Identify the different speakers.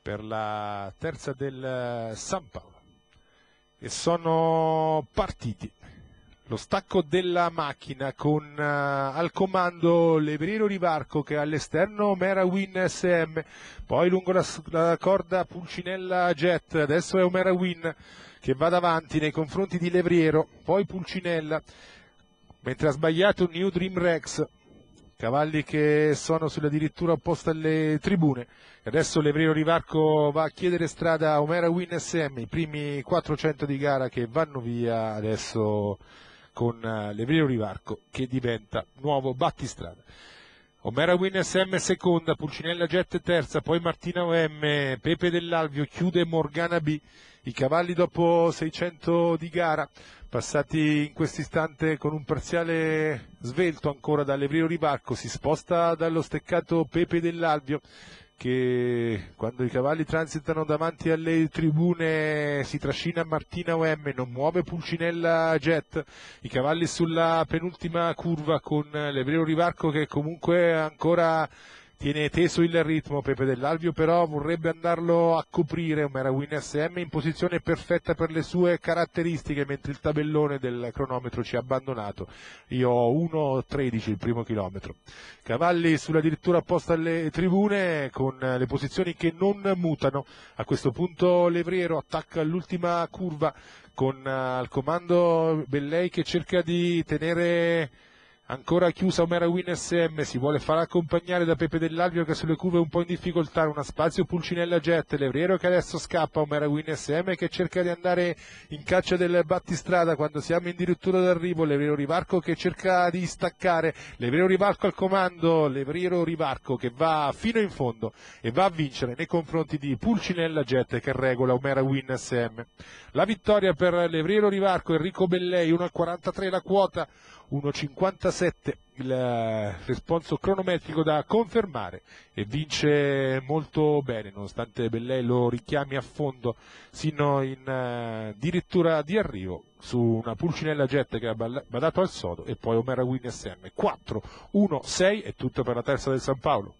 Speaker 1: per la terza del eh, San Paolo. E sono partiti. Lo stacco della macchina con uh, al comando Lebrero Rivarco che all'esterno Mera Win SM, poi lungo la, la corda Pulcinella Jet, adesso è Omera Win che va davanti nei confronti di Levriero, poi Pulcinella, mentre ha sbagliato New Dream Rex, cavalli che sono sulla dirittura opposta alle tribune. Adesso l'Evreo Rivarco va a chiedere strada a Omera Win SM, i primi 400 di gara che vanno via adesso con eh, l'Evreo Rivarco che diventa nuovo battistrada. Omera Win M seconda, Pulcinella Jet terza, poi Martina OM, Pepe dell'Alvio chiude Morgana B. I cavalli dopo 600 di gara, passati in quest'istante con un parziale svelto ancora dall'Evrio Levrio Ribacco, si sposta dallo steccato Pepe dell'Alvio che quando i cavalli transitano davanti alle tribune si trascina Martina OM, non muove Pulcinella Jet, i cavalli sulla penultima curva con l'Ebreo Rivarco che comunque ancora Tiene teso il ritmo Pepe dell'Alvio, però vorrebbe andarlo a coprire un Merawin SM in posizione perfetta per le sue caratteristiche, mentre il tabellone del cronometro ci ha abbandonato. Io ho 1.13 il primo chilometro. Cavalli sulla dirittura apposta alle tribune con le posizioni che non mutano. A questo punto Levriero attacca l'ultima curva con eh, al comando Bellei che cerca di tenere Ancora chiusa Omera Win SM, si vuole far accompagnare da Pepe dell'Alvio che sulle curve è un po' in difficoltà, una spazio Pulcinella Jet, Levriero che adesso scappa, Omera Win SM che cerca di andare in caccia del battistrada quando siamo addirittura d'arrivo, Levriero Rivarco che cerca di staccare, Levriero Rivarco al comando, Levriero Rivarco che va fino in fondo e va a vincere nei confronti di Pulcinella Jet che regola Omera Win SM. La vittoria per Levriero Rivarco, Enrico Bellei, 1,43 la quota, 1,56 7 il eh, responso cronometrico da confermare e vince molto bene nonostante Bellè lo richiami a fondo sino in addirittura eh, di arrivo su una pulcinella jet che ha badato al sodo e poi Omera Win SM 4-1-6 è tutto per la terza del San Paolo